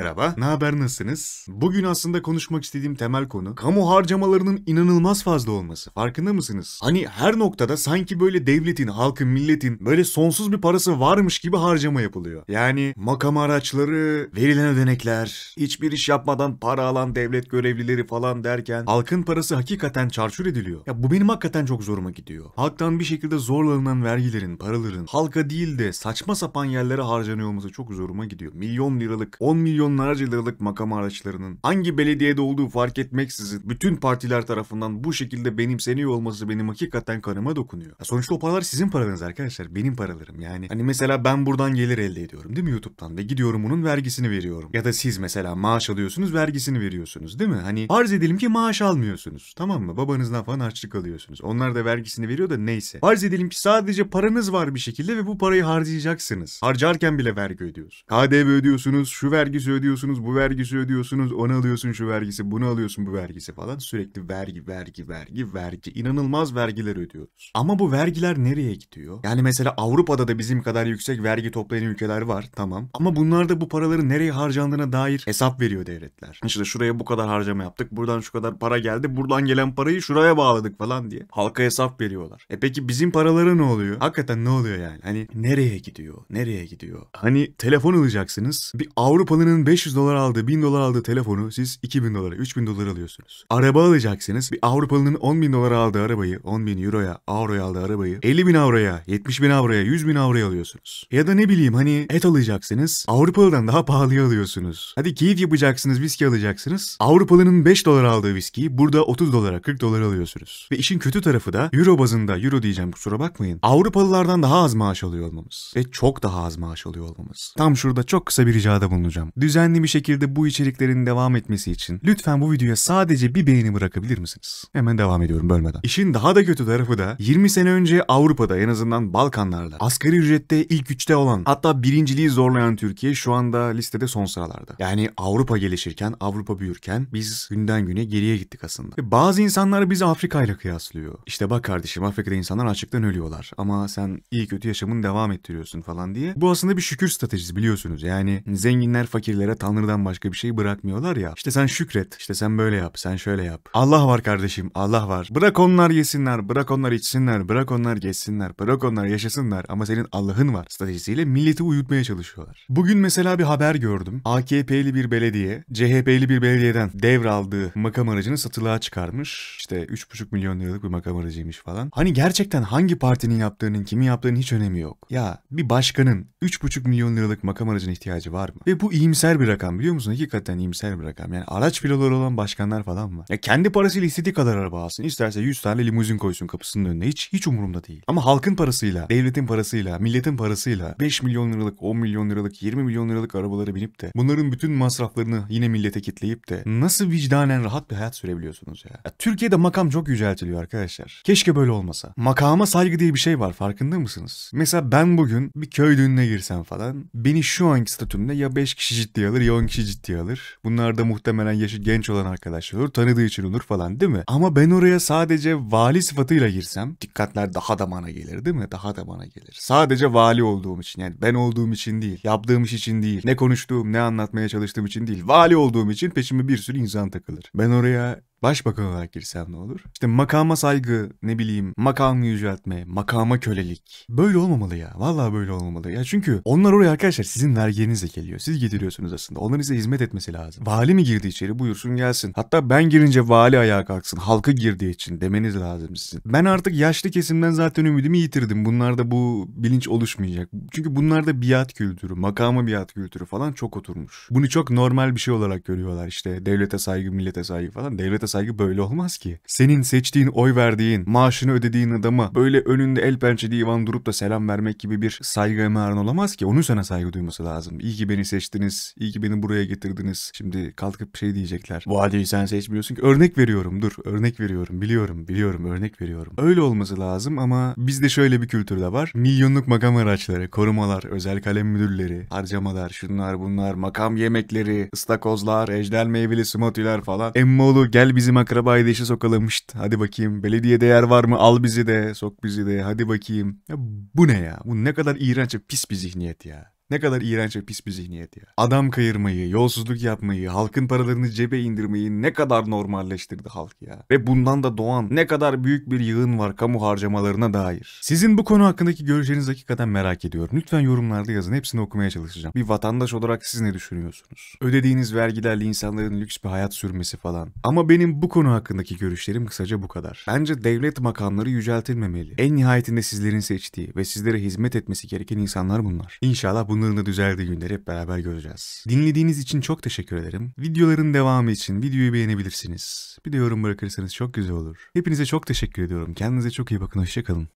merhaba. Ne haber nasılsınız? Bugün aslında konuşmak istediğim temel konu kamu harcamalarının inanılmaz fazla olması. Farkında mısınız? Hani her noktada sanki böyle devletin, halkın, milletin böyle sonsuz bir parası varmış gibi harcama yapılıyor. Yani makam araçları, verilen ödenekler, hiçbir iş yapmadan para alan devlet görevlileri falan derken halkın parası hakikaten çarçur ediliyor. Ya bu benim hakikaten çok zoruma gidiyor. Halktan bir şekilde zorlanılan vergilerin, paraların halka değil de saçma sapan yerlere harcanıyor olması çok zoruma gidiyor. Milyon liralık, 10 milyon milyonlarca liralık makam araçlarının hangi belediyede olduğu fark etmeksizin bütün partiler tarafından bu şekilde benimseniyor olması benim hakikaten kanıma dokunuyor. Ya sonuçta o paralar sizin paranız arkadaşlar. Benim paralarım yani. Hani mesela ben buradan gelir elde ediyorum değil mi YouTube'dan ve gidiyorum bunun vergisini veriyorum. Ya da siz mesela maaş alıyorsunuz vergisini veriyorsunuz değil mi? Hani arz edelim ki maaş almıyorsunuz tamam mı? Babanızdan falan harçlık alıyorsunuz. Onlar da vergisini veriyor da neyse. Arz edelim ki sadece paranız var bir şekilde ve bu parayı harcayacaksınız. Harcarken bile vergi ödüyorsunuz. KDV ödüyorsunuz, şu vergisi ödüyorsunuz, bu vergisi ödüyorsunuz, onu alıyorsun şu vergisi, bunu alıyorsun bu vergisi falan. Sürekli vergi, vergi, vergi, vergi. İnanılmaz vergiler ödüyoruz. Ama bu vergiler nereye gidiyor? Yani mesela Avrupa'da da bizim kadar yüksek vergi toplayan ülkeler var tamam. Ama bunlar da bu paraların nereye harcandığına dair hesap veriyor devletler. İşte şuraya bu kadar harcama yaptık, buradan şu kadar para geldi, buradan gelen parayı şuraya bağladık falan diye. Halka hesap veriyorlar. E peki bizim paralara ne oluyor? Hakikaten ne oluyor yani? Hani nereye gidiyor? Nereye gidiyor? Hani telefon alacaksınız. Bir Avrupalının Birinin 500 dolar aldığı, 1000 dolar aldığı telefonu siz 2000 dolara, 3000 dolara alıyorsunuz. Araba alacaksınız. Bir Avrupalının 10 bin dolara aldığı arabayı, 10 bin euroya, avroya aldığı arabayı 50 bin avroya, 70 bin avroya, 100 bin avroya alıyorsunuz. Ya da ne bileyim hani et alacaksınız. Avrupalı'dan daha pahalıya alıyorsunuz. Hadi keyif yapacaksınız, viski alacaksınız. Avrupalı'nın 5 dolar aldığı viskiyi burada 30 dolara, 40 dolara alıyorsunuz. Ve işin kötü tarafı da euro bazında, euro diyeceğim kusura bakmayın. Avrupalılardan daha az maaş alıyor olmamız. Ve çok daha az maaş alıyor olmamız. Tam şurada çok kısa bir ricada bulunacağım düzenli bir şekilde bu içeriklerin devam etmesi için lütfen bu videoya sadece bir beğeni bırakabilir misiniz? Hemen devam ediyorum bölmeden. İşin daha da kötü tarafı da 20 sene önce Avrupa'da en azından Balkanlarda asgari ücrette ilk üçte olan hatta birinciliği zorlayan Türkiye şu anda listede son sıralarda. Yani Avrupa gelişirken, Avrupa büyürken biz günden güne geriye gittik aslında. Ve bazı insanlar bizi Afrika ile kıyaslıyor. İşte bak kardeşim Afrika'da insanlar açlıktan ölüyorlar ama sen iyi kötü yaşamını devam ettiriyorsun falan diye. Bu aslında bir şükür stratejisi biliyorsunuz. Yani zenginler fakir Suriyelilere Tanrı'dan başka bir şey bırakmıyorlar ya. İşte sen şükret, işte sen böyle yap, sen şöyle yap. Allah var kardeşim, Allah var. Bırak onlar yesinler, bırak onlar içsinler, bırak onlar geçsinler, bırak onlar yaşasınlar ama senin Allah'ın var stratejisiyle milleti uyutmaya çalışıyorlar. Bugün mesela bir haber gördüm. AKP'li bir belediye, CHP'li bir belediyeden devraldığı makam aracını satılığa çıkarmış. İşte 3,5 milyon liralık bir makam aracıymış falan. Hani gerçekten hangi partinin yaptığının, kimin yaptığının hiç önemi yok. Ya bir başkanın 3,5 milyon liralık makam aracına ihtiyacı var mı? Ve bu iyimser iyimser bir rakam biliyor musun? Hakikaten iyimser bir rakam. Yani araç filoları olan başkanlar falan mı Ya kendi parasıyla istediği kadar araba alsın. İsterse 100 tane limuzin koysun kapısının önüne. Hiç hiç umurumda değil. Ama halkın parasıyla, devletin parasıyla, milletin parasıyla 5 milyon liralık, 10 milyon liralık, 20 milyon liralık arabalara binip de bunların bütün masraflarını yine millete kitleyip de nasıl vicdanen rahat bir hayat sürebiliyorsunuz ya? ya Türkiye'de makam çok yüceltiliyor arkadaşlar. Keşke böyle olmasa. Makama saygı diye bir şey var farkında mısınız? Mesela ben bugün bir köy düğününe girsem falan beni şu anki statümde ya 5 kişi ciddiye alır ya kişi ciddiye alır. Bunlar da muhtemelen yaşı genç olan arkadaşlar olur. Tanıdığı için olur falan değil mi? Ama ben oraya sadece vali sıfatıyla girsem dikkatler daha da bana gelir değil mi? Daha da bana gelir. Sadece vali olduğum için yani ben olduğum için değil. Yaptığım iş için değil. Ne konuştuğum ne anlatmaya çalıştığım için değil. Vali olduğum için peşime bir sürü insan takılır. Ben oraya Başbakan olarak girsem ne olur? İşte makama saygı, ne bileyim, makamı yüceltme, makama kölelik. Böyle olmamalı ya. Vallahi böyle olmamalı. Ya çünkü onlar oraya arkadaşlar sizin verginizle geliyor. Siz getiriyorsunuz aslında. Onların size hizmet etmesi lazım. Vali mi girdi içeri? Buyursun gelsin. Hatta ben girince vali ayağa kalksın. Halkı girdiği için demeniz lazım sizin. Ben artık yaşlı kesimden zaten ümidimi yitirdim. Bunlarda bu bilinç oluşmayacak. Çünkü bunlarda biat kültürü, makama biat kültürü falan çok oturmuş. Bunu çok normal bir şey olarak görüyorlar. İşte devlete saygı, millete saygı falan. Devlete Devlete saygı böyle olmaz ki. Senin seçtiğin, oy verdiğin, maaşını ödediğin adama böyle önünde el pençe divan durup da selam vermek gibi bir saygı emarın olamaz ki. Onun sana saygı duyması lazım. İyi ki beni seçtiniz, iyi ki beni buraya getirdiniz. Şimdi kalkıp şey diyecekler. Valiyi sen seçmiyorsun ki. Örnek veriyorum dur. Örnek veriyorum. Biliyorum, biliyorum. Örnek veriyorum. Öyle olması lazım ama bizde şöyle bir kültür de var. Milyonluk makam araçları, korumalar, özel kalem müdürleri, harcamalar, şunlar bunlar, makam yemekleri, ıstakozlar, ejder meyveli smoothie'ler falan. Emmoğlu gel bizim akrabayı da işe sokalamıştı. Hadi bakayım belediyede yer var mı al bizi de sok bizi de hadi bakayım. Ya bu ne ya bu ne kadar iğrenç pis bir zihniyet ya. Ne kadar iğrenç ve pis bir zihniyet ya. Adam kayırmayı, yolsuzluk yapmayı, halkın paralarını cebe indirmeyi ne kadar normalleştirdi halk ya. Ve bundan da doğan ne kadar büyük bir yığın var kamu harcamalarına dair. Sizin bu konu hakkındaki görüşlerinizi hakikaten merak ediyorum. Lütfen yorumlarda yazın hepsini okumaya çalışacağım. Bir vatandaş olarak siz ne düşünüyorsunuz? Ödediğiniz vergilerle insanların lüks bir hayat sürmesi falan. Ama benim bu konu hakkındaki görüşlerim kısaca bu kadar. Bence devlet makamları yüceltilmemeli. En nihayetinde sizlerin seçtiği ve sizlere hizmet etmesi gereken insanlar bunlar. İnşallah bu bunların da düzeldiği günleri hep beraber göreceğiz. Dinlediğiniz için çok teşekkür ederim. Videoların devamı için videoyu beğenebilirsiniz. Bir de yorum bırakırsanız çok güzel olur. Hepinize çok teşekkür ediyorum. Kendinize çok iyi bakın. Hoşçakalın.